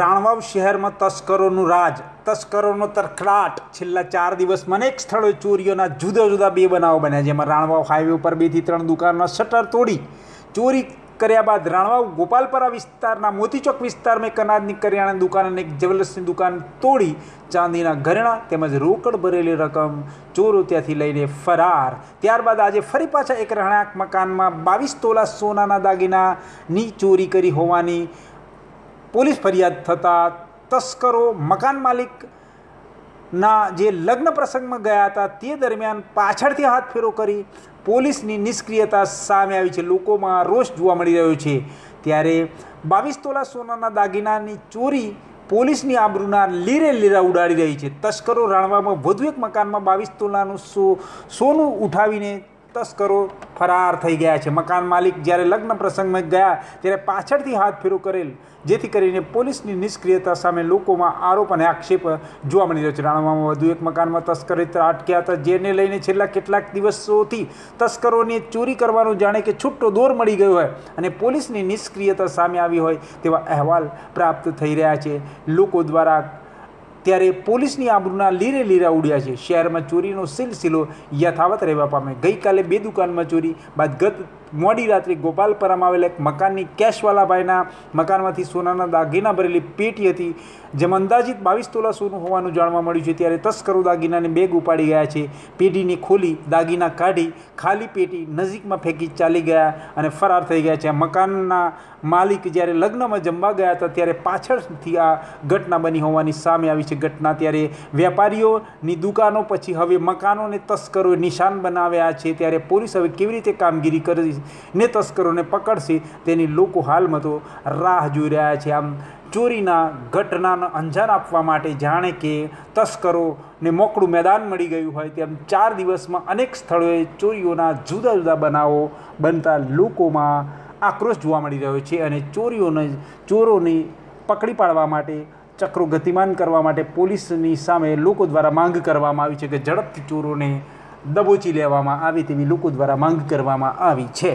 રાણવાવ શહેરમાં તસ્કરોનું રાજ તસ્કરોનો તરખડાટ છેલ્લા ચાર દિવસમાં અનેક સ્થળોએ ચોરીઓના જુદા જુદા બે બનાવો બન્યા જેમાં રાણવાવ હાઈવે ઉપર બેથી ત્રણ દુકાનના શટર તોડી ચોરી કર્યા બાદ રાણવાવ ગોપાલપરા વિસ્તારના મોતીચોક વિસ્તારમાં એક અનાજની કરિયાણાની દુકાન અને એક જ્વેલર્સની દુકાન તોડી ચાંદીના ઘરેણાં તેમજ રોકડ ભરેલી રકમ ચોરો ત્યાંથી લઈને ફરાર ત્યારબાદ આજે ફરી પાછા એક રહેણાંક મકાનમાં બાવીસ તોલા સોનાના દાગીનાની ચોરી કરી હોવાની પોલીસ ફરિયાદ થતાં તસ્કરો મકાન માલિકના જે લગ્ન પ્રસંગમાં ગયા હતા તે દરમિયાન પાછળથી હાથ ફેરો કરી પોલીસની નિષ્ક્રિયતા સામે આવી છે લોકોમાં રોષ જોવા મળી રહ્યો છે ત્યારે બાવીસ તોલા સોનાના દાગીનાની ચોરી પોલીસની આબરૂના લીરે લીરા ઉડાડી રહી છે તસ્કરો રાણવામાં વધુ એક મકાનમાં બાવીસ તોલાનું સોનું ઉઠાવીને તસ્કરો ફરાર થઈ ગયા છે મકાન માલિક જ્યારે લગ્ન પ્રસંગમાં ગયા ત્યારે પાછળથી હાથ ફેરો કરેલ જેથી કરીને પોલીસની નિષ્ક્રિયતા સામે લોકોમાં આરોપ અને આક્ષેપ જોવા મળી રહ્યો છે રાણામાં વધુ એક મકાનમાં તસ્કરે અટક્યા હતા જેને લઈને છેલ્લા કેટલાક દિવસોથી તસ્કરોને ચોરી કરવાનું જાણે કે છૂટો દોર મળી ગયો હોય અને પોલીસની નિષ્ક્રિયતા સામે આવી હોય તેવા અહેવાલ પ્રાપ્ત થઈ રહ્યા છે લોકો દ્વારા ત્યારે પોલીસની આબરૂના લીરે લીરા ઉડ્યા છે શહેરમાં ચોરીનો સિલસિલો યથાવત રહેવા પામે ગઈકાલે બે દુકાનમાં ચોરી બાદ ગત મોડી રાત્રે ગોપાલપરામાં આવેલા એક મકાનની કેશવાલાભાઈના મકાનમાંથી સોનાના દાગીના ભરેલી પેટી હતી જેમાં અંદાજિત બાવીસ તોલા સોનું હોવાનું જાણવા મળ્યું છે ત્યારે તસ્કરો દાગીનાને બેગ ઉપાડી ગયા છે પેટીને ખોલી દાગીના કાઢી ખાલી પેટી નજીકમાં ફેંકી ચાલી ગયા અને ફરાર થઈ ગયા છે મકાનના માલિક જ્યારે લગ્નમાં જમવા ગયા હતા ત્યારે પાછળથી આ ઘટના બની હોવાની સામે આવી છે ઘટના ત્યારે વેપારીઓની દુકાનો પછી હવે મકાનોને તસ્કરોએ નિશાન બનાવ્યા છે ત્યારે પોલીસ હવે કેવી રીતે કામગીરી કરી ને તસ્કરોને પકડશે તેની લોકો હાલમાં તો રાહ જોઈ રહ્યા છે આમ ચોરીના ઘટનાને અંજામ આપવા માટે જાણે કે તસ્કરોને મોકળું મેદાન મળી ગયું હોય તેમ ચાર દિવસમાં અનેક સ્થળોએ ચોરીઓના જુદા જુદા બનાવો બનતા લોકોમાં આક્રોશ જોવા મળી રહ્યો છે અને ચોરીઓને ચોરોને પકડી પાડવા માટે ચક્રો ગતિમાન કરવા માટે પોલીસની સામે લોકો દ્વારા માંગ કરવામાં આવી છે કે ઝડપથી ચોરોને દબોચી લેવામાં આવી તેવી લોકો દ્વારા માંગ કરવામાં આવી છે